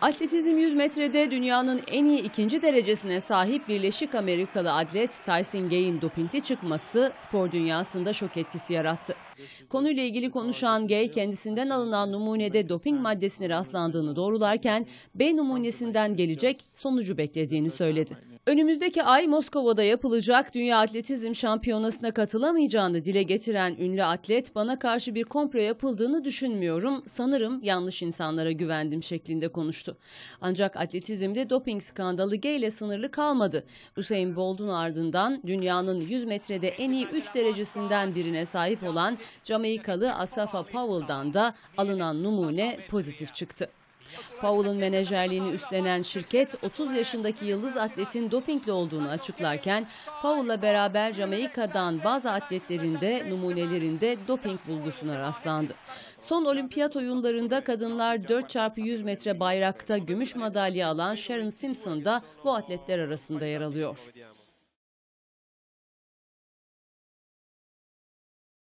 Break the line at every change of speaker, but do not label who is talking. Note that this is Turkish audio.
Atletizm 100 metrede dünyanın en iyi ikinci derecesine sahip Birleşik Amerikalı atlet Tyson Gay'in dopingli çıkması spor dünyasında şok etkisi yarattı. Konuyla ilgili konuşan Gay kendisinden alınan numunede doping maddesine rastlandığını doğrularken B numunesinden gelecek sonucu beklediğini söyledi. Önümüzdeki ay Moskova'da yapılacak Dünya Atletizm Şampiyonası'na katılamayacağını dile getiren ünlü atlet bana karşı bir komplo yapıldığını düşünmüyorum, sanırım yanlış insanlara güvendim şeklinde konuştu. Ancak atletizmde doping skandalı G ile sınırlı kalmadı. Usain Bolt'un ardından dünyanın 100 metrede en iyi 3 derecesinden birine sahip olan Jamaikalı Asafa Powell'dan da alınan numune pozitif çıktı. Powell'ın menajerliğini üstlenen şirket 30 yaşındaki yıldız atletin dopingli olduğunu açıklarken Powell'la beraber Jamaika'dan bazı atletlerinde numunelerinde doping bulgusuna rastlandı. Son olimpiyat oyunlarında kadınlar 4x100 metre bayrakta gümüş madalya alan Sharon Simpson da bu atletler arasında yer alıyor.